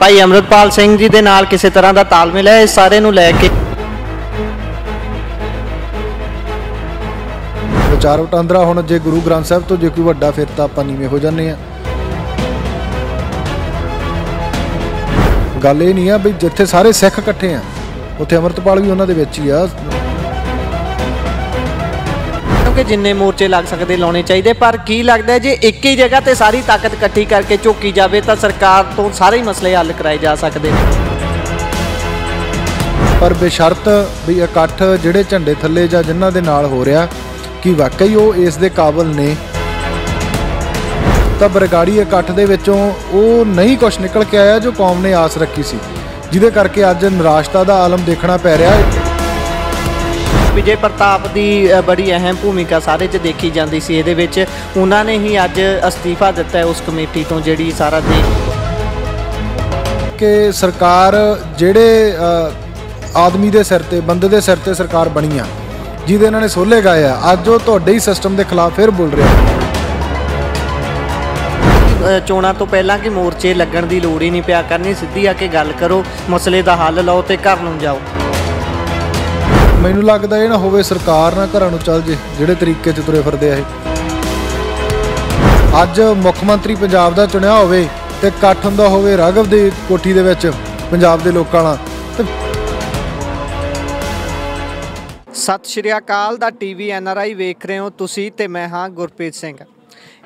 ਭਾਈ ਅਮਰਤਪਾਲ ਸਿੰਘ ਜੀ ਦੇ ਨਾਲ ਕਿਸੇ ਤਰ੍ਹਾਂ ਦਾ ਤਾਲਮੇਲ ਹੈ ਇਹ ਸਾਰੇ ਨੂੰ ਲੈ ਕੇ ਵਿਚਾਰ ਵਟਾਂਦਰਾ ਹੁਣ ਜੇ ਗੁਰੂ ਗ੍ਰੰਥ ਸਾਹਿਬ ਤੋਂ ਜੇ ਕੋਈ ਵੱਡਾ ਫਿਰ ਤਾਂ ਆਪਾਂ ਨੀਵੇਂ ਹੋ ਜਾਂਦੇ ਆ ਗੱਲ ਇਹ ਨਹੀਂ ਆ ਵੀ ਜਿੱਥੇ ਸਾਰੇ ਸਿੱਖ ਇਕੱਠੇ ਆ ਉੱਥੇ ਅਮਰਤਪਾਲ ਵੀ ਉਹਨਾਂ ਦੇ ਵਿੱਚ ਹੀ ਆ ਨੂੰ ਕਿ ਜਿੰਨੇ ਮੋਰਚੇ ਲੱਗ ਸਕਦੇ ਲਾਉਣੇ ਚਾਹੀਦੇ ਪਰ ਕੀ ਲੱਗਦਾ ਜੇ ਇੱਕ ਹੀ ਜਗ੍ਹਾ ਤੇ ਸਾਰੀ ਤਾਕਤ ਇਕੱਠੀ ਕਰਕੇ ਝੋਕੀ ਜਾਵੇ ਤਾਂ ਸਰਕਾਰ ਤੋਂ ਸਾਰੇ ਹੀ ਮਸਲੇ ਹੱਲ ਕਰਾਏ ਜਾ ਸਕਦੇ ਪਰ ਬੇਸ਼ਰਤ ਵੀ ਇਕੱਠ ਜਿਹੜੇ ਝੰਡੇ ਥੱਲੇ ਜਾਂ ਜਿਨ੍ਹਾਂ ਦੇ ਨਾਲ ਹੋ ਰਿਹਾ ਕਿ ਵਾਕਈ ਉਹ ਇਸ ਦੇ ਕਾਬਲ ਨੇ ਤਾਂ ਬਰਗਾੜੀ ਇਕੱਠ ਦੇ ਵਿੱਚੋਂ ਉਹ ਨਹੀਂ ਕੁਝ ਨਿਕਲ ਕੇ ਆਇਆ ਜੋ ਕੌਮ ਨੇ ਆਸ ਰੱਖੀ ਸੀ ਜਿਹਦੇ ਕਰਕੇ ਅੱਜ ਨਿਰਾਸ਼ਤਾ ਦਾ ਆਲਮ ਦੇਖਣਾ ਪੈ ਰਿਹਾ ਹੈ ਵਿਜੇ ਪ੍ਰਤਾਪ ਦੀ ਬੜੀ ਅਹਿਮ ਭੂਮਿਕਾ ਸਾਰੇ 'ਚ ਦੇਖੀ ਜਾਂਦੀ ਸੀ ਇਹਦੇ ਵਿੱਚ ਉਹਨਾਂ ਨੇ ਹੀ ਅੱਜ ਅਸਤੀਫਾ ਦਿੱਤਾ ਉਸ ਕਮੇਟੀ ਤੋਂ ਜਿਹੜੀ ਸਾਰਾ ਦੇ ਕਿ ਸਰਕਾਰ ਜਿਹੜੇ ਆਦਮੀ ਦੇ ਸਿਰ ਤੇ ਬੰਦੇ ਦੇ ਸਿਰ ਤੇ ਸਰਕਾਰ ਬਣੀ ਆ ਜਿਹਦੇ ਇਹਨਾਂ ਨੇ ਸੋਲੇ ਗਾਏ ਆ ਅੱਜ ਉਹ ਤੁਹਾਡੇ ਹੀ ਸਿਸਟਮ ਦੇ ਖਿਲਾਫ ਫਿਰ ਬੋਲ ਰਿਹਾ ਚੋਣਾਂ ਤੋਂ ਪਹਿਲਾਂ ਕਿ ਮੋਰਚੇ ਲੱਗਣ ਦੀ ਲੋੜ ਹੀ ਨਹੀਂ ਪਿਆ ਕਰਨੀ ਸਿੱਧੀ ਆ ਕੇ ਗੱਲ ਕਰੋ ਮਸਲੇ ਦਾ ਹੱਲ ਲਓ ਤੇ ਘਰ ਨੂੰ ਜਾਓ ਮੈਨੂੰ ਲੱਗਦਾ ਇਹ ਨਾ ਹੋਵੇ ਸਰਕਾਰ ਨਾ ਘਰਾਂ ਨੂੰ ਚੱਲ ਜੇ ਜਿਹੜੇ ਤਰੀਕੇ 'ਚ ਤੁਰੇ ਫਿਰਦੇ ਆ ਇਹ ਅੱਜ ਮੁੱਖ ਮੰਤਰੀ ਪੰਜਾਬ ਦਾ ਚੁਣਿਆ ਹੋਵੇ ਤੇ ਇਕੱਠ ਹੁੰਦਾ ਹੋਵੇ ਰਾਘਵ ਦੇ ਕੋਠੀ ਦੇ ਵਿੱਚ ਪੰਜਾਬ ਦੇ ਲੋਕਾਂ ਨਾਲ ਸਤਿ ਸ਼੍ਰੀ ਅਕਾਲ ਦਾ ਟੀਵੀ ਐਨਆਰਆਈ ਵੇਖ ਰਹੇ ਹੋ ਤੁਸੀਂ ਤੇ ਮੈਂ ਹਾਂ ਗੁਰਪ੍ਰੀਤ ਸਿੰਘ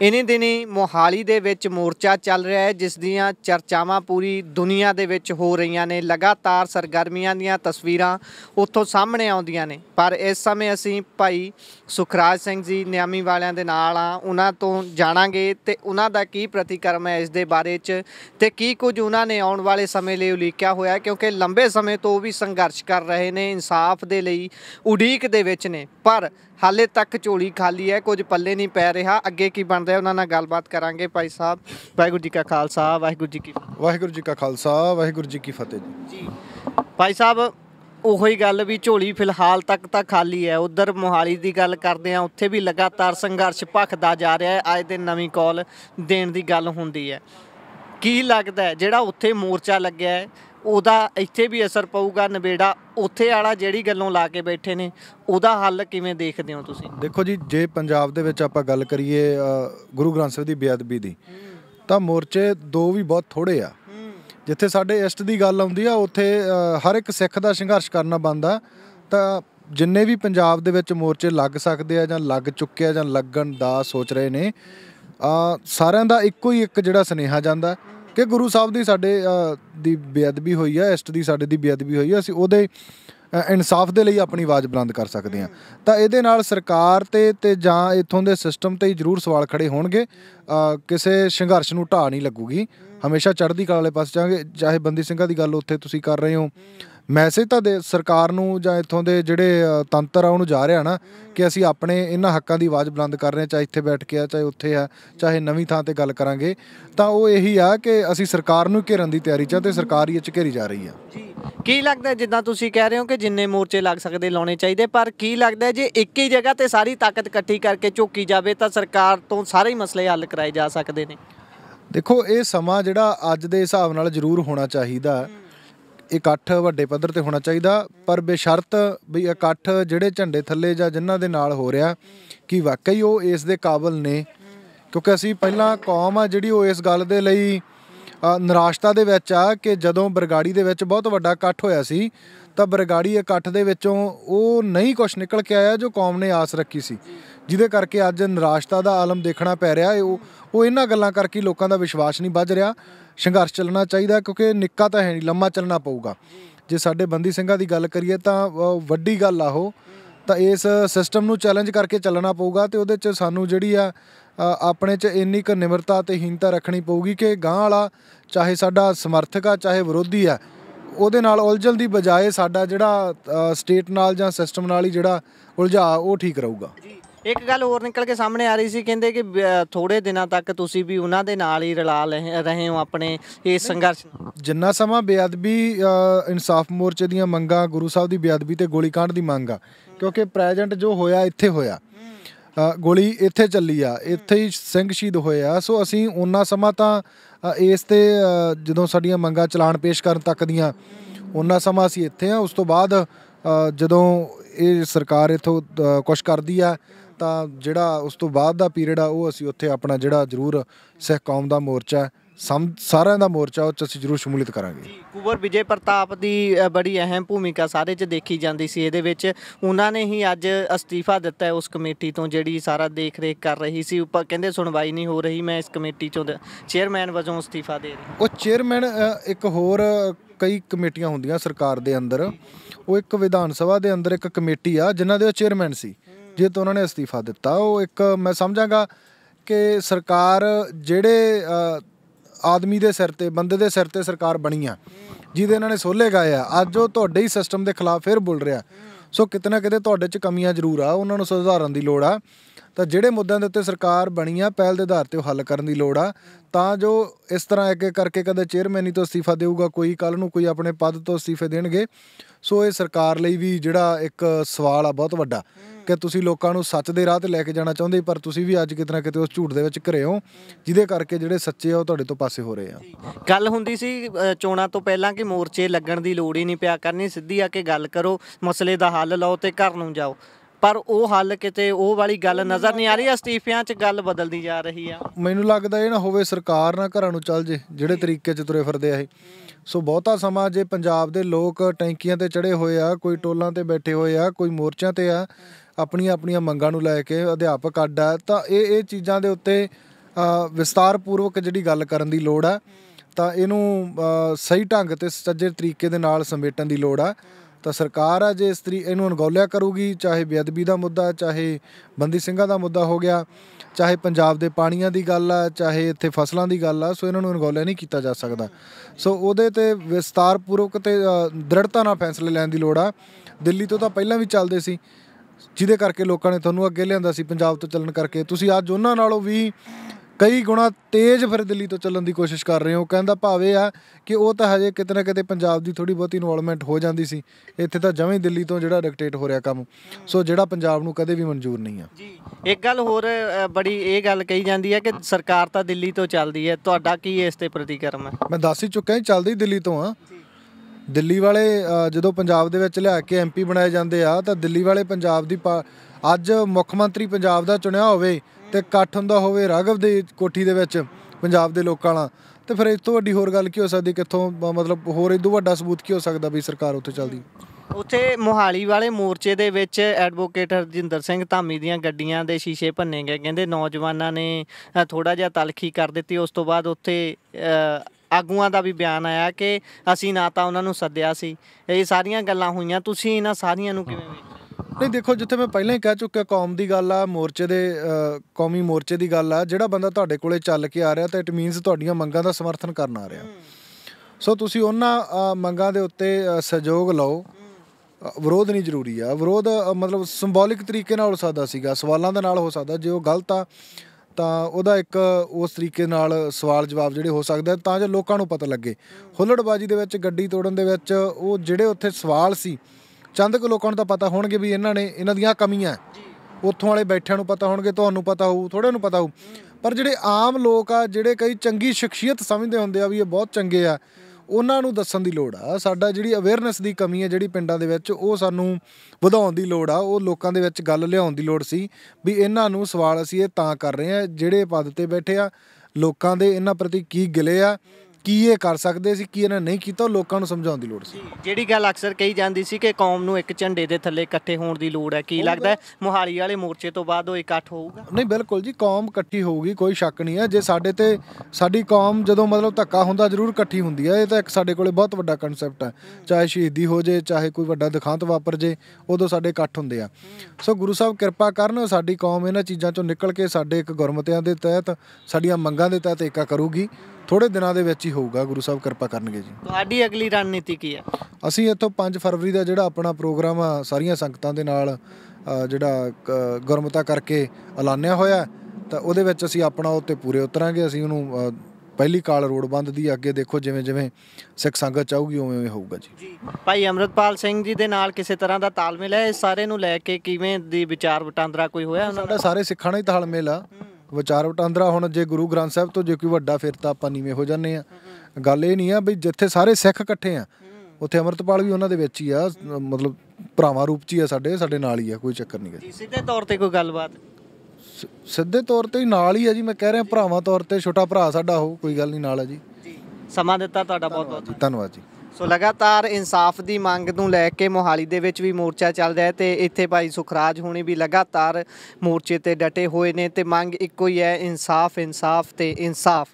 ਇਨੇ ਦਿਨੀ ਮੋਹਾਲੀ ਦੇ ਵਿੱਚ ਮੋਰਚਾ ਚੱਲ ਰਿਹਾ ਹੈ ਜਿਸ ਦੀਆਂ ਚਰਚਾਵਾਂ ਪੂਰੀ ਦੁਨੀਆ ਦੇ ਵਿੱਚ ਹੋ ਰਹੀਆਂ ਨੇ ਲਗਾਤਾਰ ਸਰਗਰਮੀਆਂ ਦੀਆਂ ਤਸਵੀਰਾਂ ਉੱਥੋਂ ਸਾਹਮਣੇ ਆਉਂਦੀਆਂ ਨੇ ਪਰ ਇਸ ਸਮੇਂ ਅਸੀਂ ਭਾਈ ਸੁਖਰਾਜ ਸਿੰਘ ਜੀ ਨਿਆਮੀ ਵਾਲਿਆਂ ਦੇ ਨਾਲ ਆ ਉਹਨਾਂ ਤੋਂ ਜਾਣਾਂਗੇ ਤੇ ਉਹਨਾਂ ਦਾ ਕੀ ਪ੍ਰਤੀਕਰਮ ਹੈ ਇਸ ਦੇ ਬਾਰੇ 'ਚ ਤੇ ਕੀ ਕੁਝ ਉਹਨਾਂ ਨੇ ਆਉਣ ਵਾਲੇ ਸਮੇਂ ਲਈ ਉਲੀਕਿਆ ਹੋਇਆ ਕਿਉਂਕਿ ਲੰਬੇ ਸਮੇਂ ਤੋਂ ਉਹ ਵੀ ਸੰਘਰਸ਼ ਕਰ ਰਹੇ ਨੇ ਇਨਸਾਫ ਦੇ ਲਈ ਉਡੀਕ ਦੇ ਵਿੱਚ ਨੇ ਪਰ ਹਾਲੇ ਤੱਕ ਝੋਲੀ ਖਾਲੀ ਹੈ ਕੁਝ ਪੱਲੇ ਨਹੀਂ ਪੈ ਰਿਹਾ ਅੱਗੇ ਕੀ ਬਣ ਜਾਣਦੇ ਆ ਉਹਨਾਂ ਨਾਲ ਗੱਲਬਾਤ ਕਰਾਂਗੇ ਭਾਈ ਸਾਹਿਬ ਵਾਹਿਗੁਰੂ ਜੀ ਕਾ ਖਾਲਸਾ ਵਾਹਿਗੁਰੂ ਜੀ ਕੀ ਫਤਿਹ ਵਾਹਿਗੁਰੂ ਜੀ ਕਾ ਖਾਲਸਾ ਵਾਹਿਗੁਰੂ ਜੀ ਕੀ ਫਤਿਹ ਜੀ ਭਾਈ ਸਾਹਿਬ ਉਹੋ ਹੀ ਗੱਲ ਵੀ ਝੋਲੀ ਫਿਲਹਾਲ ਤੱਕ ਤਾਂ ਖਾਲੀ ਹੈ ਉਧਰ ਮੋਹਾਲੀ ਦੀ ਗੱਲ ਕਰਦੇ ਆ ਉੱਥੇ ਵੀ ਲਗਾਤਾਰ ਸੰਘਰਸ਼ ਭਖਦਾ ਜਾ ਰਿਹਾ ਹੈ ਅੱਜ ਦੇ ਨਵੀਂ ਕਾਲ ਦੇਣ ਦੀ ਗੱਲ ਹੁੰਦੀ ਹੈ ਕੀ ਲੱਗਦਾ ਜਿਹੜਾ ਉੱਥੇ ਮੋਰਚਾ ਲੱਗਿਆ ਹੈ ਉਹਦਾ ਇੱਥੇ ਵੀ ਅਸਰ ਪਊਗਾ ਨਵੇੜਾ ਉੱਥੇ ਵਾਲਾ ਜਿਹੜੀ ਗੱਲੋਂ ਲਾ ਕੇ ਬੈਠੇ ਨੇ ਉਹਦਾ ਹੱਲ ਕਿਵੇਂ ਦੇਖਦੇ ਹੋ ਤੁਸੀਂ ਦੇਖੋ ਜੀ ਜੇ ਪੰਜਾਬ ਦੇ ਵਿੱਚ ਆਪਾਂ ਗੱਲ ਕਰੀਏ ਗੁਰੂ ਗ੍ਰੰਥ ਸਾਹਿਬ ਦੀ ਬੇਅਦਬੀ ਦੀ ਤਾਂ ਮੋਰਚੇ ਦੋ ਵੀ ਬਹੁਤ ਥੋੜੇ ਆ ਜਿੱਥੇ ਸਾਡੇ ਇਸ਼ਟ ਦੀ ਗੱਲ ਆਉਂਦੀ ਆ ਉੱਥੇ ਹਰ ਇੱਕ ਸਿੱਖ ਦਾ ਸੰਘਰਸ਼ ਕਰਨਾ ਬੰਦਾ ਤਾਂ ਜਿੰਨੇ ਵੀ ਪੰਜਾਬ ਦੇ ਵਿੱਚ ਮੋਰਚੇ ਲੱਗ ਸਕਦੇ ਆ ਜਾਂ ਲੱਗ ਚੁੱਕੇ ਆ ਜਾਂ ਲੱਗਣ ਦਾ ਸੋਚ ਰਹੇ ਨੇ ਆ ਸਾਰਿਆਂ ਦਾ ਇੱਕੋ ਹੀ ਇੱਕ ਜਿਹੜਾ ਸਨੇਹਾ ਜਾਂਦਾ ਕਿ ਗੁਰੂ ਸਾਹਿਬ ਦੀ ਸਾਡੇ ਦੀ ਬੇਅਦਬੀ ਹੋਈ ਆ ਇਸ਼ਟ ਦੀ ਸਾਡੇ ਦੀ ਬੇਅਦਬੀ ਹੋਈ ਆ ਅਸੀਂ ਉਹਦੇ ਇਨਸਾਫ ਦੇ ਲਈ ਆਪਣੀ ਆਵਾਜ਼ ਬੁਲੰਦ ਕਰ ਸਕਦੇ ਆ ਤਾਂ ਇਹਦੇ ਨਾਲ ਸਰਕਾਰ ਤੇ ਤੇ ਜਾਂ ਇਥੋਂ ਦੇ ਸਿਸਟਮ ਤੇ ਜ਼ਰੂਰ ਸਵਾਲ ਖੜੇ ਹੋਣਗੇ ਕਿਸੇ ਸੰਘਰਸ਼ ਨੂੰ ਢਾਹ ਨਹੀਂ ਲੱਗੂਗੀ ਹਮੇਸ਼ਾ ਚੜ੍ਹਦੀ ਕਲਾ ਵਾਲੇ ਪਾਸੇ ਚਾਹਾਂਗੇ ਚਾਹੇ ਬੰਦੀ ਸਿੰਘਾਂ ਦੀ ਗੱਲ ਉੱਥੇ ਤੁਸੀਂ ਕਰ ਰਹੇ ਹੋ ਮੈਸੇਜ ਤਾਂ ਦੇ ਸਰਕਾਰ ਨੂੰ ਜਾਂ ਇੱਥੋਂ ਦੇ ਜਿਹੜੇ ਤੰਤਰ ਆ ਉਹਨੂੰ ਜਾ ਰਿਹਾ ਨਾ ਕਿ ਅਸੀਂ ਆਪਣੇ ਇਹਨਾਂ ਹੱਕਾਂ ਦੀ ਆਵਾਜ਼ ਬੁਲੰਦ ਕਰ ਰਹੇ ਹਾਂ ਚਾਹੇ ਇੱਥੇ ਬੈਠ ਕੇ ਆ ਚਾਹੇ ਉੱਥੇ ਆ ਚਾਹੇ ਨਵੀਂ ਥਾਂ ਤੇ ਗੱਲ ਕਰਾਂਗੇ ਤਾਂ ਉਹ ਇਹੀ ਆ ਕਿ ਅਸੀਂ ਸਰਕਾਰ ਨੂੰ ਘੇਰਨ ਦੀ ਤਿਆਰੀ ਚ ਤੇ ਸਰਕਾਰ ਹੀ ਘੇਰੀ ਜਾ ਰਹੀ ਆ ਜੀ ਕੀ ਲੱਗਦਾ ਜਿੱਦਾਂ ਤੁਸੀਂ ਕਹਿ ਰਹੇ ਹੋ ਕਿ ਜਿੰਨੇ ਮੋਰਚੇ ਲੱਗ ਸਕਦੇ ਲਾਉਣੇ ਚਾਹੀਦੇ ਪਰ ਕੀ ਲੱਗਦਾ ਜੇ ਇੱਕ ਹੀ ਜਗ੍ਹਾ ਤੇ ਸਾਰੀ ਤਾਕਤ ਇਕੱਠੀ ਕਰਕੇ ਝੋਕੀ ਜਾਵੇ ਤਾਂ ਸਰਕਾਰ ਤੋਂ ਸਾਰੇ ਹੀ ਮਸਲੇ ਹੱਲ ਕਰਾਏ ਜਾ ਸਕਦੇ ਨੇ ਦੇਖੋ ਇਹ ਸਮਾਂ ਜਿਹੜਾ ਅੱਜ ਦੇ ਹਿਸਾਬ ਨਾਲ ਜ਼ਰੂਰ ਹੋਣਾ ਚਾਹੀਦਾ ਇਕੱਠ ਵੱਡੇ ਪੱਧਰ ਤੇ ਹੋਣਾ ਚਾਹੀਦਾ ਪਰ ਬੇਸ਼ਰਤ ਵੀ ਇਕੱਠ ਜਿਹੜੇ ਝੰਡੇ ਥੱਲੇ ਜਾਂ ਜਿਨ੍ਹਾਂ ਦੇ ਨਾਲ ਹੋ ਰਿਹਾ ਕਿ ਵਾਕਈ ਉਹ ਇਸ ਦੇ ਕਾਬਿਲ ਨੇ ਕਿਉਂਕਿ ਅਸੀਂ ਪਹਿਲਾਂ ਕੌਮ ਆ ਜਿਹੜੀ ਉਹ ਇਸ ਗੱਲ ਦੇ ਲਈ ਨਿਰਾਸ਼ਤਾ ਦੇ ਵਿੱਚ ਆ ਕਿ ਜਦੋਂ ਬਰਗਾੜੀ ਦੇ ਵਿੱਚ ਬਹੁਤ ਵੱਡਾ ਇਕੱਠ ਹੋਇਆ ਸੀ ਤਾਂ ਬਰਗਾੜੀ ਇਕੱਠ ਦੇ ਵਿੱਚੋਂ ਉਹ ਨਹੀਂ ਕੁਝ ਨਿਕਲ ਕੇ ਆਇਆ ਜੋ ਕੌਮ ਨੇ ਆਸ ਰੱਖੀ ਸੀ ਜਿਹਦੇ ਕਰਕੇ ਅੱਜ ਨਿਰਾਸ਼ਤਾ ਦਾ ਆਲਮ ਦੇਖਣਾ ਪੈ ਰਿਹਾ ਹੈ ਉਹ ਉਹ ਇਹਨਾਂ ਗੱਲਾਂ ਕਰਕੇ ਲੋਕਾਂ ਦਾ ਵਿਸ਼ਵਾਸ ਨਹੀਂ ਵੱਜ ਰਿਹਾ ਸੰਘਰਸ਼ ਚੱਲਣਾ ਚਾਹੀਦਾ ਕਿਉਂਕਿ ਨਿੱਕਾ ਤਾਂ ਹੈ ਨਹੀਂ ਲੰਮਾ ਚੱਲਣਾ ਪਊਗਾ ਜੇ ਸਾਡੇ ਬੰਦੀ ਸਿੰਘਾਂ ਦੀ ਗੱਲ ਕਰੀਏ ਤਾਂ ਵੱਡੀ ਗੱਲ ਆ ਉਹ ਤਾਂ ਇਸ ਸਿਸਟਮ ਨੂੰ ਚੈਲੰਜ ਕਰਕੇ ਚੱਲਣਾ ਪਊਗਾ ਤੇ ਉਹਦੇ 'ਚ ਸਾਨੂੰ ਜਿਹੜੀ ਆ ਆਪਣੇ 'ਚ ਇੰਨੀ ਕੁ ਨਿਮਰਤਾ ਤੇ ਹੀਨਤਾ ਰੱਖਣੀ ਪਊਗੀ ਕਿ ਗਾਂ ਵਾਲਾ ਚਾਹੇ ਸਾਡਾ ਸਮਰਥਕ ਆ ਚਾਹੇ ਵਿਰੋਧੀ ਆ ਉਹਦੇ ਨਾਲ ਉਲਝਣ ਦੀ ਬਜਾਏ ਸਾਡਾ ਜਿਹੜਾ ਸਟੇਟ ਨਾਲ ਜਾਂ ਸਿਸਟਮ ਨਾਲ ਹੀ ਜਿਹੜਾ ਉਲਝਾ ਉਹ ਠੀਕ ਰਹੂਗਾ ਇੱਕ ਗੱਲ ਹੋਰ ਨਿਕਲ ਕੇ ਸਾਹਮਣੇ ਆ ਰਹੀ ਸੀ ਕਹਿੰਦੇ ਕਿ ਥੋੜੇ ਦਿਨਾਂ ਤੱਕ ਤੁਸੀਂ ਵੀ ਉਹਨਾਂ ਦੇ ਨਾਲ ਹੀ ਰਲਾ ਰਹੇ ਹੋ ਆਪਣੇ ਇਸ ਸੰਘਰਸ਼ ਜਿੰਨਾ ਸਮਾਂ ਬੇਅਦਬੀ ਇਨਸਾਫ ਮੋਰਚੇ ਦੀਆਂ ਮੰਗਾਂ ਗੁਰੂ ਸਾਹਿਬ ਦੀ ਬੇਅਦਬੀ ਤੇ ਗੋਲੀਕਾਂਡ ਦੀ ਮੰਗ ਆ ਕਿਉਂਕਿ ਪ੍ਰੈਜ਼ੈਂਟ ਜੋ ਹੋਇਆ ਇੱਥੇ ਹੋਇਆ ਗੋਲੀ ਇੱਥੇ ਚੱਲੀ ਆ ਇੱਥੇ ਹੀ ਸਿੰਘ ਸ਼ਹੀਦ ਹੋਏ ਆ ਸੋ ਅਸੀਂ ਉਹਨਾਂ ਸਮਾਂ ਤਾਂ ਇਸ ਤੇ ਜਦੋਂ ਸਾਡੀਆਂ ਮੰਗਾਂ ਚਲਾਨ ਪੇਸ਼ ਕਰਨ ਤੱਕ ਦੀਆਂ ਉਹਨਾਂ ਸਮਾਂ ਅਸੀਂ ਇੱਥੇ ਆ ਉਸ ਤੋਂ ਬਾਅਦ ਜਦੋਂ ਇਹ ਸਰਕਾਰ ਇਥੋਂ ਕੁਝ ਕਰਦੀ ਆ ਤਾਂ ਜਿਹੜਾ ਉਸ ਤੋਂ ਬਾਅਦ ਦਾ ਪੀਰੀਅਡ ਆ ਉਹ ਅਸੀਂ ਉੱਥੇ ਆਪਣਾ ਜਿਹੜਾ ਜ਼ਰੂਰ ਸਹਿਕੌਮ ਦਾ ਮੋਰਚਾ ਸਾਰਿਆਂ ਦਾ ਮੋਰਚਾ ਉਹ ਚ ਅਸੀਂ ਜ਼ਰੂਰ ਸ਼ਮੂਲੀਅਤ ਕਰਾਂਗੇ ਕੁਵਰ ਵਿਜੇ ਪ੍ਰਤਾਪ ਦੀ ਬੜੀ ਅਹਿਮ ਭੂਮਿਕਾ ਸਾਰੇ ਚ ਦੇਖੀ ਜਾਂਦੀ ਸੀ ਇਹਦੇ ਵਿੱਚ ਉਹਨਾਂ ਨੇ ਹੀ ਅੱਜ ਅਸਤੀਫਾ ਦਿੱਤਾ ਉਸ ਕਮੇਟੀ ਤੋਂ ਜਿਹੜੀ ਸਾਰਾ ਦੇਖ ਰੇਖ ਕਰ ਰਹੀ ਸੀ ਉੱਪਰ ਕਹਿੰਦੇ ਸੁਣਵਾਈ ਨਹੀਂ ਹੋ ਰਹੀ ਮੈਂ ਇਸ ਕਮੇਟੀ ਚੋਂ ਚੇਅਰਮੈਨ ਵਜੋਂ ਅਸਤੀਫਾ ਦੇ ਰਿਹਾ ਉਹ ਚੇਅਰਮੈਨ ਇੱਕ ਹੋਰ ਕਈ ਕਮੇਟੀਆਂ ਹੁੰਦੀਆਂ ਸਰਕਾਰ ਦੇ ਅੰਦਰ ਉਹ ਇੱਕ ਵਿਧਾਨ ਸਭਾ ਦੇ ਅੰਦਰ ਇੱਕ ਕਮੇਟੀ ਆ ਜਿਨ੍ਹਾਂ ਦੇ ਉਹ ਚੇਅਰਮੈਨ ਸੀ ਜੇ ਤਾਂ ਉਹਨਾਂ ਨੇ ਅਸਤੀਫਾ ਦਿੱਤਾ ਉਹ ਇੱਕ ਮੈਂ ਸਮਝਾਂਗਾ ਕਿ ਸਰਕਾਰ ਜਿਹੜੇ ਆਦਮੀ ਦੇ ਸਿਰ ਤੇ ਬੰਦੇ ਦੇ ਸਿਰ ਤੇ ਸਰਕਾਰ ਬਣੀ ਆ ਜਿਹਦੇ ਇਹਨਾਂ ਨੇ ਸੋਲੇ ਗਾਏ ਆ ਅੱਜ ਉਹ ਤੁਹਾਡੇ ਹੀ ਸਿਸਟਮ ਦੇ ਖਿਲਾਫ ਫਿਰ ਬੋਲ ਰਿਹਾ ਸੋ ਕਿਤਨਾ ਕਿਤੇ ਤੁਹਾਡੇ 'ਚ ਕਮੀਆਂ ਜ਼ਰੂਰ ਆ ਉਹਨਾਂ ਨੂੰ ਸੁਧਾਰਨ ਦੀ ਲੋੜ ਆ ਤਾਂ ਜਿਹੜੇ ਮੁੱਦਿਆਂ ਦੇ ਉੱਤੇ ਸਰਕਾਰ ਬਣੀ ਆ ਪਹਿਲ ਦੇ ਆਧਾਰ ਤੇ ਉਹ ਹੱਲ ਕਰਨ ਦੀ ਲੋੜ ਆ ਤਾਂ ਜੋ ਇਸ ਤਰ੍ਹਾਂ ਇੱਕ ਇੱਕ ਕਰਕੇ ਕਦੇ ਚੇਅਰਮੈਨੀ ਤੋਂ ਅਸਤੀਫਾ ਦੇਊਗਾ ਕੋਈ ਕੱਲ ਨੂੰ ਕੋਈ ਆਪਣੇ ਪਦ ਤੋਂ ਅਸਤੀਫੇ ਦੇਣਗੇ ਸੋ ਇਹ ਸਰਕਾਰ ਲਈ ਵੀ ਜਿਹੜਾ ਇੱਕ ਸਵਾਲ ਆ ਬਹੁਤ ਵੱਡਾ ਕਿ ਤੁਸੀਂ ਲੋਕਾਂ ਨੂੰ ਸੱਚ ਦੇ ਰਾਹ ਤੇ ਲੈ ਕੇ ਜਾਣਾ ਚਾਹੁੰਦੇ ਪਰ ਤੁਸੀਂ ਵੀ ਅੱਜ ਕਿਤਨਾ ਕਿਤੇ ਉਸ ਝੂਠ ਦੇ ਵਿੱਚ ਘਰੇ ਹੋ ਜਿਹਦੇ ਕਰਕੇ ਜਿਹੜੇ ਸੱਚੇ ਆ ਉਹ ਤੁਹਾਡੇ ਤੋਂ ਪਾਸੇ ਹੋ ਰਹੇ ਆ ਗੱਲ ਹੁੰਦੀ ਸੀ ਚੋਣਾਂ ਤੋਂ ਪਹਿਲਾਂ ਕਿ ਮੋਰਚੇ ਲੱਗਣ ਦੀ ਲੋੜ ਹੀ ਨਹੀਂ ਪਿਆ ਕਰਨੀ ਸਿੱਧੀ ਆ ਕੇ ਗੱਲ ਕਰੋ ਮਸਲੇ ਦਾ ਹੱਲ ਲਾਓ ਤੇ ਘਰ ਨੂੰ ਜਾਓ ਪਰ ਉਹ ਹੱਲ ਕਿਤੇ ਉਹ ਵਾਲੀ ਗੱਲ ਨਜ਼ਰ ਨਹੀਂ ਆ ਰਹੀ ਅਸਤੀਫਿਆਂ 'ਚ ਗੱਲ ਬਦਲਦੀ ਜਾ ਰਹੀ ਆ ਮੈਨੂੰ ਲੱਗਦਾ ਇਹ ਨਾ ਹੋਵੇ ਸਰਕਾਰ ਨਾ ਘਰਾਂ ਨੂੰ ਚੱਲ ਜੇ ਜਿਹੜੇ ਤਰੀਕੇ 'ਚ ਤੁਰੇ ਫਿਰਦੇ ਆ ਇਹ ਸੋ ਬਹੁਤਾ ਸਮਾਂ ਜੇ ਪੰਜਾਬ ਦੇ ਲੋਕ ਟੈਂਕੀਆਂ ਤੇ ਚੜੇ ਹੋਏ ਆ ਕੋਈ ਟੋਲਾਂ ਤੇ ਬੈਠੇ ਹੋਏ ਆ ਕੋਈ ਮੋਰਚਿਆਂ ਤੇ ਆ ਆਪਣੀਆਂ ਆਪਣੀਆਂ ਮੰਗਾਂ ਨੂੰ ਲੈ ਕੇ ਅਧਿਆਪਕ ਅੱਡ ਹੈ ਤਾਂ ਇਹ ਇਹ ਚੀਜ਼ਾਂ ਦੇ ਉੱਤੇ ਵਿਸਤਾਰਪੂਰਵਕ ਜਿਹੜੀ ਗੱਲ ਕਰਨ ਦੀ ਲੋੜ ਹੈ ਤਾਂ ਇਹਨੂੰ ਸਹੀ ਢੰਗ ਤੇ ਸੱਜੇ ਤਰੀਕੇ ਦੇ ਨਾਲ ਸਮੇਟਣ ਦੀ ਲੋੜ ਆ ਤਾਂ ਸਰਕਾਰ ਆ ਜੇ ਇਸ ਤਰੀ ਇਹਨੂੰ ਅਣਗੌਲਿਆ ਕਰੂਗੀ ਚਾਹੇ ਬੇਅਦਬੀ ਦਾ ਮੁੱਦਾ ਚਾਹੇ ਬੰਦੀ ਸਿੰਘਾਂ ਦਾ ਮੁੱਦਾ ਹੋ ਗਿਆ ਚਾਹੇ ਪੰਜਾਬ ਦੇ ਪਾਣੀਆਂ ਦੀ ਗੱਲ ਆ ਚਾਹੇ ਇੱਥੇ ਫਸਲਾਂ ਦੀ ਗੱਲ ਆ ਸੋ ਇਹਨਾਂ ਨੂੰ ਅਣਗੌਲਿਆ ਨਹੀਂ ਕੀਤਾ ਜਾ ਸਕਦਾ ਸੋ ਉਹਦੇ ਤੇ ਵਿਸਤਾਰਪੂਰਵਕ ਤੇ ਦ੍ਰਿੜਤਾ ਨਾਲ ਫੈਸਲੇ ਲੈਣ ਦੀ ਲੋੜ ਆ ਦਿੱਲੀ ਤੋਂ ਤਾਂ ਪਹਿਲਾਂ ਵੀ ਚੱਲਦੇ ਸੀ ਜਿਹਦੇ ਕਰਕੇ ਲੋਕਾਂ ਨੇ ਤੁਹਾਨੂੰ ਅੱਗੇ ਲਿਆਂਦਾ ਸੀ ਪੰਜਾਬ ਤੋਂ ਚੱਲਣ ਕਰਕੇ ਤੁਸੀਂ ਅੱਜ ਉਹਨਾਂ ਨਾਲੋਂ ਵੀ ਕਈ ਗੁਣਾ ਤੇਜ਼ ਫਿਰ ਦਿੱਲੀ ਤੋਂ ਚੱਲਣ ਦੀ ਕੋਸ਼ਿਸ਼ ਕਰ ਰਹੇ ਹੋ ਕਹਿੰਦਾ ਭਾਵੇਂ ਆ ਕਿ ਉਹ ਤਾਂ ਹਜੇ ਕਿਤੇ ਨਾ ਕਿਤੇ ਪੰਜਾਬ ਦੀ ਥੋੜੀ ਬਹੁਤੀ ਇਨਵੋਲਵਮੈਂਟ ਹੋ ਜਾਂਦੀ ਸੀ ਇੱਥੇ ਤਾਂ ਜਮੇ ਦਿੱਲੀ ਤੋਂ ਜਿਹੜਾ ਡਿਕਟੇਟ ਹੋ ਰਿਹਾ ਕੰਮ ਸੋ ਜਿਹੜਾ ਪੰਜਾਬ ਨੂੰ ਕਦੇ ਵੀ ਮਨਜ਼ੂਰ ਨਹੀਂ ਆ ਜੀ ਇੱਕ ਗੱਲ ਹੋਰ ਬੜੀ ਇਹ ਗੱਲ ਕਹੀ ਜਾਂਦੀ ਹੈ ਕਿ ਸਰਕਾਰ ਤਾਂ ਦਿੱਲੀ ਤੋਂ ਚੱਲਦੀ ਹੈ ਤੁਹਾਡਾ ਕੀ ਇਸ ਤੇ ਪ੍ਰਤੀਕਰਮ ਹੈ ਮੈਂ ਦੱਸ ਹੀ ਚੁੱਕਾ ਹਾਂ ਚੱਲਦੀ ਦਿੱਲੀ ਤੋਂ ਆ ਦਿੱਲੀ ਵਾਲੇ ਜਦੋਂ ਪੰਜਾਬ ਦੇ ਵਿੱਚ ਲਿਆ ਕੇ ਐਮਪੀ ਬਣਾਏ ਜਾਂਦੇ ਆ ਤਾਂ ਦਿੱਲੀ ਵਾਲੇ ਪੰਜਾਬ ਦੀ ਅੱਜ ਮੁੱਖ ਮੰਤਰੀ ਪੰਜਾਬ ਦਾ ਚੁਣਿਆ ਹੋਵੇ ਤੇ ਇਕੱਠ ਹੁੰਦਾ ਹੋਵੇ ਰਾਘਵ ਦੇ ਕੋਠੀ ਦੇ ਵਿੱਚ ਪੰਜਾਬ ਦੇ ਲੋਕਾਂ ਨਾਲ ਤੇ ਫਿਰ ਇਸ ਤੋਂ ਵੱਡੀ ਹੋਰ ਗੱਲ ਕੀ ਹੋ ਸਕਦੀ ਕਿੱਥੋਂ ਮਤਲਬ ਹੋਰ ਇਦੋਂ ਵੱਡਾ ਸਬੂਤ ਕੀ ਹੋ ਸਕਦਾ ਵੀ ਸਰਕਾਰ ਉੱਥੇ ਚੱਲਦੀ ਉੱਥੇ ਮੋਹਾਲੀ ਵਾਲੇ ਮੋਰਚੇ ਦੇ ਵਿੱਚ ਐਡਵੋਕੇਟ ਹਰਜਿੰਦਰ ਸਿੰਘ ਧਾਮੀ ਦੀਆਂ ਗੱਡੀਆਂ ਦੇ ਸ਼ੀਸ਼ੇ ਭੰਨੇ ਗਏ ਕਹਿੰਦੇ ਨੌਜਵਾਨਾਂ ਨੇ ਥੋੜਾ ਜਿਹਾ ਤਲਖੀ ਕਰ ਦਿੱਤੀ ਉਸ ਤੋਂ ਬਾਅਦ ਉੱਥੇ ਆਗੂਆਂ ਦਾ ਵੀ ਬਿਆਨ ਆਇਆ ਕਿ ਅਸੀਂ ਨਾ ਤਾਂ ਉਹਨਾਂ ਨੂੰ ਸੱਦਿਆ ਸੀ ਇਹ ਸਾਰੀਆਂ ਗੱਲਾਂ ਹੋਈਆਂ ਤੁਸੀਂ ਇਹਨਾਂ ਸਾਰੀਆਂ ਨੂੰ ਕਿਵੇਂ ਵੇਖਦੇ ਨਹੀਂ ਦੇਖੋ ਜਿੱਥੇ ਮੈਂ ਪਹਿਲਾਂ ਹੀ ਕਹਿ ਚੁੱਕਿਆ ਕੌਮ ਦੀ ਗੱਲ ਆ ਮੋਰਚੇ ਦੇ ਕੌਮੀ ਮੋਰਚੇ ਦੀ ਗੱਲ ਆ ਜਿਹੜਾ ਬੰਦਾ ਤੁਹਾਡੇ ਕੋਲੇ ਚੱਲ ਕੇ ਆ ਰਿਹਾ ਤਾਂ ਇਟ ਮੀਨਸ ਤੁਹਾਡੀਆਂ ਮੰਗਾਂ ਦਾ ਸਮਰਥਨ ਕਰਨ ਆ ਰਿਹਾ ਸੋ ਤੁਸੀਂ ਉਹਨਾਂ ਮੰਗਾਂ ਦੇ ਉੱਤੇ ਸਹਿਯੋਗ ਲਓ ਵਿਰੋਧ ਨਹੀਂ ਜ਼ਰੂਰੀ ਆ ਵਿਰੋਧ ਮਤਲਬ ਸਿੰਬੋਲਿਕ ਤਰੀਕੇ ਨਾਲ ਹੋ ਸਕਦਾ ਸੀਗਾ ਸਵਾਲਾਂ ਦੇ ਨਾਲ ਹੋ ਸਕਦਾ ਜੇ ਉਹ ਗਲਤ ਆ ਤਾਂ ਉਹਦਾ ਇੱਕ ਉਸ ਤਰੀਕੇ ਨਾਲ ਸਵਾਲ ਜਵਾਬ ਜਿਹੜੇ ਹੋ ਸਕਦਾ ਤਾਂ ਜੋ ਲੋਕਾਂ ਨੂੰ ਪਤਾ ਲੱਗੇ ਹੁੱਲੜਬਾਜੀ ਦੇ ਵਿੱਚ ਗੱਡੀ ਤੋੜਨ ਦੇ ਵਿੱਚ ਉਹ ਜਿਹੜੇ ਉੱਥੇ ਸਵਾਲ ਸੀ ਚੰਦ ਕੁ ਲੋਕਾਂ ਨੂੰ ਤਾਂ ਪਤਾ ਹੋਣਗੇ ਵੀ ਇਹਨਾਂ ਨੇ ਇਹਨਾਂ ਦੀਆਂ ਕਮੀਆਂ ਉੱਥੋਂ ਵਾਲੇ ਬੈਠਿਆਂ ਨੂੰ ਪਤਾ ਹੋਣਗੇ ਤੁਹਾਨੂੰ ਪਤਾ ਹੋਊ ਥੋੜਿਆਂ ਨੂੰ ਪਤਾ ਹੋਊ ਪਰ ਜਿਹੜੇ ਆਮ ਲੋਕ ਆ ਜਿਹੜੇ ਕਈ ਚੰਗੀ ਸ਼ਖਸੀਅਤ ਸਮਝਦੇ ਹੁੰਦੇ ਆ ਵੀ ਇਹ ਬਹੁਤ ਚੰਗੇ ਆ ਉਹਨਾਂ ਨੂੰ ਦੱਸਣ ਦੀ ਲੋੜ ਆ ਸਾਡਾ ਜਿਹੜੀ ਅਵੇਅਰਨੈਸ ਦੀ ਕਮੀ ਹੈ ਜਿਹੜੀ ਪਿੰਡਾਂ ਦੇ ਵਿੱਚ ਉਹ ਸਾਨੂੰ ਵਧਾਉਣ ਦੀ ਲੋੜ ਆ ਉਹ ਲੋਕਾਂ ਦੇ ਵਿੱਚ ਗੱਲ ਲਿਆਉਣ ਦੀ ਲੋੜ ਸੀ ਵੀ ਇਹਨਾਂ ਨੂੰ ਸਵਾਲ ਅਸੀਂ ਇਹ ਤਾਂ ਕਰ ਰਹੇ ਆ ਜਿਹੜੇ ਪਦ ਤੇ ਬੈਠੇ ਆ ਲੋਕਾਂ ਦੇ ਇਹਨਾਂ ਪ੍ਰਤੀ ਕੀ ਗਿਲੇ ਆ ਕੀ ਇਹ ਕਰ ਸਕਦੇ ਸੀ ਕੀ ਇਹਨਾਂ ਨਹੀਂ ਕੀਤਾ ਲੋਕਾਂ ਨੂੰ ਸਮਝਾਉਣ ਦੀ ਲੋੜ ਸੀ ਜਿਹੜੀ ਗੱਲ ਅਕਸਰ ਕਹੀ ਜਾਂਦੀ ਸੀ ਕਿ ਕੌਮ ਨੂੰ ਇੱਕ ਝੰਡੇ ਦੇ ਥੱਲੇ ਇਕੱਠੇ ਹੋਣ ਦੀ ਲੋੜ ਹੈ ਕੀ ਲੱਗਦਾ ਮੋਹਾਲੀ ਵਾਲੇ ਮੋਰਚੇ ਤੋਂ ਬਾਅਦ ਉਹ ਇਕੱਠ ਹੋਊਗਾ ਨਹੀਂ ਬਿਲਕੁਲ ਜੀ ਕੌਮ ਇਕੱਠੀ ਹੋਊਗੀ ਕੋਈ ਸ਼ੱਕ ਨਹੀਂ ਹੈ ਜੇ ਸਾਡੇ ਤੇ ਸਾਡੀ ਕੌਮ ਜਦੋਂ ਮਤਲਬ ਧੱਕਾ ਹੁੰਦਾ ਜ਼ਰੂਰ ਇਕੱਠੀ ਹੁੰਦੀ ਹੈ ਇਹ ਤਾਂ ਇੱਕ ਸਾਡੇ ਕੋਲੇ ਬਹੁਤ ਵੱਡਾ ਕਨਸੈਪਟ ਹੈ ਚਾਹੇ ਸ਼ਹੀਦੀ ਹੋ ਜੇ ਚਾਹੇ ਕੋਈ ਵੱਡਾ ਦਿਖਾਂਤ ਵਾਪਰ ਜੇ ਉਦੋਂ ਸਾਡੇ ਇਕੱਠ ਹੁੰਦੇ ਆ ਸੋ ਗੁਰੂ ਸਾਹਿਬ ਕਿਰਪਾ ਕਰਨ ਸਾਡੀ ਕੌਮ ਇਹਨਾਂ ਚੀਜ਼ਾਂ ਚੋਂ ਨਿਕਲ ਕੇ ਸਾਡੇ ਇੱਕ ਗੁਰਮਤਿਆਂ ਦੇ ਤਹਿਤ ਸਾਡੀਆਂ ਮੰਗਾਂ ਦੇ ਤਹਿਤ ਏਕਾ ਕਰੂਗੀ ਥੋੜੇ ਦਿਨਾਂ ਦੇ ਵਿੱਚ ਹੀ ਹੋਊਗਾ ਗੁਰੂ ਸਾਹਿਬ ਕਿਰਪਾ ਕਰਨਗੇ ਜੀ ਤੁਹਾਡੀ ਅਗਲੀ ਰਣਨੀਤੀ ਕੀ ਹੈ ਅਸੀਂ ਇੱਥੋਂ 5 ਫਰਵਰੀ ਦਾ ਜਿਹੜਾ ਆਪਣਾ ਪ੍ਰੋਗਰਾਮ ਆ ਸਾਰੀਆਂ ਸੰਗਤਾਂ ਦੇ ਨਾਲ ਜਿਹੜਾ ਗੁਰਮਤਾ ਕਰਕੇ ਐਲਾਨਿਆ ਹੋਇਆ ਤਾਂ ਉਹਦੇ ਵਿੱਚ ਅਸੀਂ ਆਪਣਾ ਉੱਤੇ ਪੂਰੇ ਉਤਰਾਂਗੇ ਅਸੀਂ ਉਹਨੂੰ ਪਹਿਲੀ ਕਾਲ ਰੋਡ ਬੰਦ ਦੀ ਅੱਗੇ ਦੇਖੋ ਜਿਵੇਂ ਜਿਵੇਂ ਸਿੱਖ ਸੰਗਤ ਚਾਹੂਗੀ ਉਵੇਂ ਉਵੇਂ ਹੋਊਗਾ ਜੀ ਭਾਈ ਅਮਰਤਪਾਲ ਸਿੰਘ ਜੀ ਦੇ ਨਾਲ ਕਿਸੇ ਤਰ੍ਹਾਂ ਦਾ ਤਾਲਮੇਲ ਹੈ ਇਹ ਸਾਰੇ ਨੂੰ ਲੈ ਕੇ ਕਿਵੇਂ ਦੀ ਵਿਚਾਰ ਵਟਾਂਦਰਾ ਕੋਈ ਹੋਇਆ ਸਾਡਾ ਸਾਰੇ ਸਿੱਖਾਂ ਦਾ ਹੀ ਤਾਲਮੇਲ ਆ ਵਿਚਾਰ ਵਟਾਂਦਰਾ ਹੁਣ ਜੇ ਗੁਰੂ ਗ੍ਰੰਥ ਸਾਹਿਬ ਤੋਂ ਜੇ ਕੋਈ ਵੱਡਾ ਫਿਰ ਤਾਂ ਆਪਾਂ ਨੀਵੇਂ ਹੋ ਜਾਂਦੇ ਆ ਗੱਲ ਇਹ ਨਹੀਂ ਆ ਵੀ ਜਿੱਥੇ ਸਾਰੇ ਸਿੱਖ ਇਕੱਠੇ ਆ ਉੱਥੇ ਅਮਰਤਪਾਲ ਵੀ ਉਹਨਾਂ ਦੇ ਵਿੱਚ ਹੀ ਆ ਮਤਲਬ ਭਰਾਵਾਂ ਰੂਪ ਚ ਹੀ ਆ ਸਾਡੇ ਸਾਡੇ ਨਾਲ ਹੀ ਆ ਕੋਈ ਚੱਕਰ ਨਹੀਂ ਗਾ ਸਿੱਧੇ ਤੌਰ ਤੇ ਕੋਈ ਗੱਲਬਾਤ ਸਿੱਧੇ ਤੌਰ ਤੇ ਨਾਲ ਹੀ ਆ ਜੀ ਮੈਂ ਕਹਿ ਰਿਹਾ ਭਰਾਵਾਂ ਤੌਰ ਤੇ ਛੋਟਾ ਭਰਾ ਸਾਡਾ ਉਹ ਕੋਈ ਗੱਲ ਨਹੀਂ ਨਾਲ ਆ ਜੀ ਜੀ ਸਮਾਂ ਦਿੱਤਾ ਤੁਹਾਡਾ ਬਹੁਤ ਬਹੁਤ ਧੰਨਵਾਦ ਜੀ ਸੋ ਲਗਾਤਾਰ ਇਨਸਾਫ ਦੀ ਮੰਗ ਨੂੰ ਲੈ ਕੇ ਮੋਹਾਲੀ ਦੇ ਵਿੱਚ ਵੀ ਮੋਰਚਾ ਚੱਲ ਰਿਹਾ ਤੇ ਇੱਥੇ ਭਾਈ ਸੁਖਰਾਜ ਹੁਣੇ ਵੀ ਲਗਾਤਾਰ ਮੋਰਚੇ ਤੇ ਡਟੇ ਹੋਏ ਨੇ ਤੇ ਮੰਗ ਇੱਕੋ ਹੀ ਹੈ ਇਨਸਾਫ ਇਨਸਾਫ ਤੇ ਇਨਸਾਫ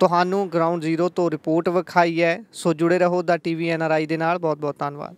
ਤੁਹਾਨੂੰ ਗਰਾਊਂਡ ਜ਼ੀਰੋ ਤੋਂ ਰਿਪੋਰਟ ਵਿਖਾਈ ਹੈ ਸੋ ਜੁੜੇ ਰਹੋ ਦਾ ਟੀਵੀ ਐਨਆਰਆਈ ਦੇ ਨਾਲ ਬਹੁਤ ਬਹੁਤ ਧੰਨਵਾਦ